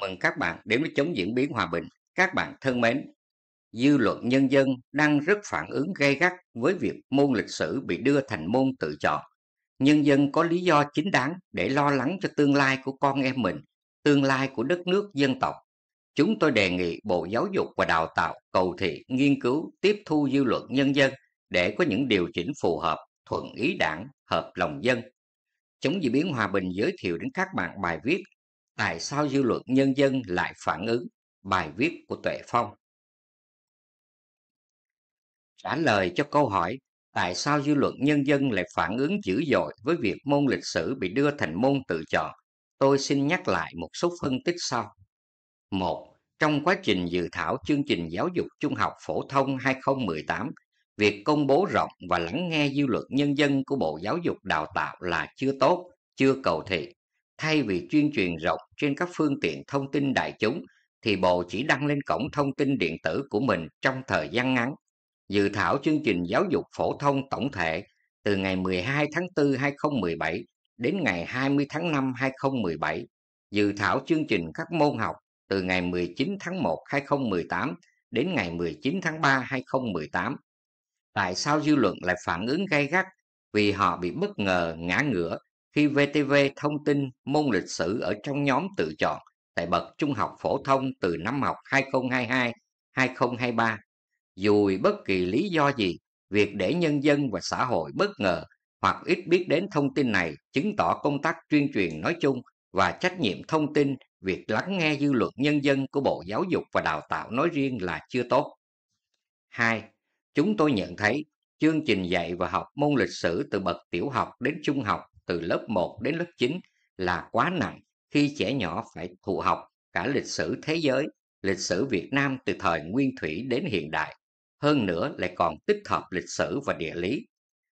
mừng các bạn đến với chống diễn biến hòa bình. Các bạn thân mến, dư luận nhân dân đang rất phản ứng gay gắt với việc môn lịch sử bị đưa thành môn tự chọn. Nhân dân có lý do chính đáng để lo lắng cho tương lai của con em mình, tương lai của đất nước dân tộc. Chúng tôi đề nghị Bộ Giáo dục và Đào tạo cầu thị nghiên cứu tiếp thu dư luận nhân dân để có những điều chỉnh phù hợp, thuận ý đảng, hợp lòng dân. Chống diễn biến hòa bình giới thiệu đến các bạn bài viết Tại sao dư luận nhân dân lại phản ứng bài viết của Tuệ Phong? Trả lời cho câu hỏi tại sao dư luận nhân dân lại phản ứng dữ dội với việc môn lịch sử bị đưa thành môn tự chọn, tôi xin nhắc lại một số phân tích sau. một Trong quá trình dự thảo chương trình giáo dục trung học phổ thông 2018, việc công bố rộng và lắng nghe dư luận nhân dân của Bộ Giáo dục Đào tạo là chưa tốt, chưa cầu thị thay vì chuyên truyền rộng trên các phương tiện thông tin đại chúng thì Bộ chỉ đăng lên cổng thông tin điện tử của mình trong thời gian ngắn. Dự thảo chương trình giáo dục phổ thông tổng thể từ ngày 12 tháng 4 2017 đến ngày 20 tháng 5 2017, dự thảo chương trình các môn học từ ngày 19 tháng 1 2018 đến ngày 19 tháng 3 2018. Tại sao dư luận lại phản ứng gay gắt vì họ bị bất ngờ ngã ngửa khi VTV thông tin môn lịch sử ở trong nhóm tự chọn tại bậc trung học phổ thông từ năm học 2022-2023. Dù bất kỳ lý do gì, việc để nhân dân và xã hội bất ngờ hoặc ít biết đến thông tin này chứng tỏ công tác tuyên truyền nói chung và trách nhiệm thông tin việc lắng nghe dư luận nhân dân của Bộ Giáo dục và Đào tạo nói riêng là chưa tốt. 2. Chúng tôi nhận thấy chương trình dạy và học môn lịch sử từ bậc tiểu học đến trung học từ lớp 1 đến lớp 9 là quá nặng khi trẻ nhỏ phải thụ học cả lịch sử thế giới, lịch sử Việt Nam từ thời nguyên thủy đến hiện đại, hơn nữa lại còn tích hợp lịch sử và địa lý.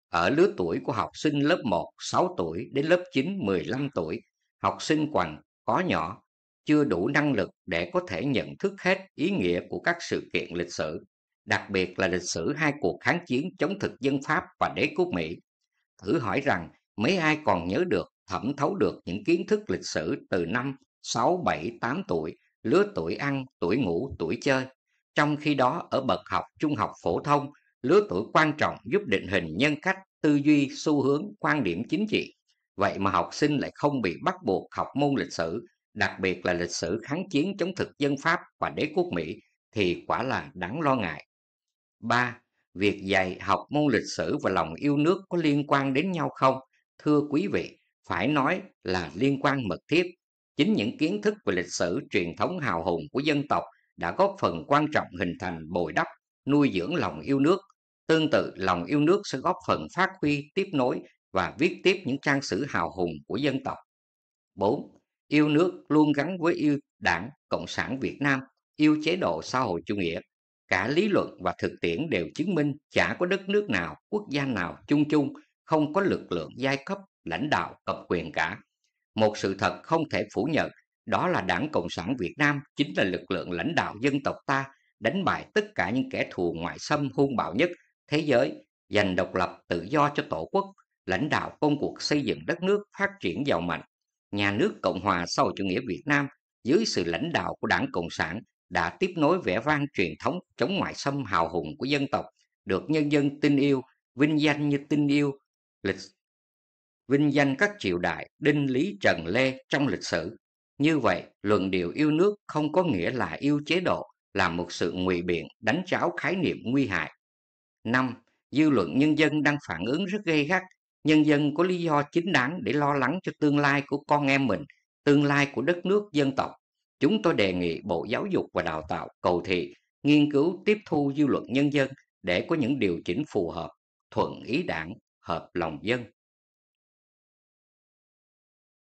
Ở lứa tuổi của học sinh lớp 1 6 tuổi đến lớp 9 15 tuổi, học sinh còn có nhỏ chưa đủ năng lực để có thể nhận thức hết ý nghĩa của các sự kiện lịch sử, đặc biệt là lịch sử hai cuộc kháng chiến chống thực dân Pháp và đế quốc Mỹ. Thử hỏi rằng mấy ai còn nhớ được, thẩm thấu được những kiến thức lịch sử từ năm 6, 7, 8 tuổi, lứa tuổi ăn, tuổi ngủ, tuổi chơi. Trong khi đó ở bậc học trung học phổ thông, lứa tuổi quan trọng giúp định hình nhân cách, tư duy, xu hướng, quan điểm chính trị. Vậy mà học sinh lại không bị bắt buộc học môn lịch sử, đặc biệt là lịch sử kháng chiến chống thực dân Pháp và đế quốc Mỹ thì quả là đáng lo ngại. 3. Việc dạy học môn lịch sử và lòng yêu nước có liên quan đến nhau không? thưa quý vị, phải nói là liên quan mật thiết. Chính những kiến thức về lịch sử truyền thống hào hùng của dân tộc đã góp phần quan trọng hình thành bồi đắp, nuôi dưỡng lòng yêu nước. Tương tự, lòng yêu nước sẽ góp phần phát huy, tiếp nối và viết tiếp những trang sử hào hùng của dân tộc. 4. Yêu nước luôn gắn với yêu đảng Cộng sản Việt Nam, yêu chế độ xã hội chủ nghĩa. Cả lý luận và thực tiễn đều chứng minh chả có đất nước nào, quốc gia nào chung chung không có lực lượng giai cấp, lãnh đạo, cầm quyền cả. Một sự thật không thể phủ nhận, đó là Đảng Cộng sản Việt Nam chính là lực lượng lãnh đạo dân tộc ta đánh bại tất cả những kẻ thù ngoại xâm hung bạo nhất thế giới, giành độc lập tự do cho Tổ quốc, lãnh đạo công cuộc xây dựng đất nước phát triển giàu mạnh. Nhà nước Cộng hòa xã hội chủ nghĩa Việt Nam dưới sự lãnh đạo của Đảng Cộng sản đã tiếp nối vẻ vang truyền thống chống ngoại xâm hào hùng của dân tộc, được nhân dân tin yêu, vinh danh như tin yêu, lịch vinh danh các triều đại Đinh Lý Trần Lê trong lịch sử. Như vậy, luận điệu yêu nước không có nghĩa là yêu chế độ, là một sự ngụy biện đánh cháo khái niệm nguy hại. năm Dư luận nhân dân đang phản ứng rất gay gắt. Nhân dân có lý do chính đáng để lo lắng cho tương lai của con em mình, tương lai của đất nước, dân tộc. Chúng tôi đề nghị Bộ Giáo dục và Đào tạo cầu thị nghiên cứu tiếp thu dư luận nhân dân để có những điều chỉnh phù hợp, thuận ý đảng, hợp lòng dân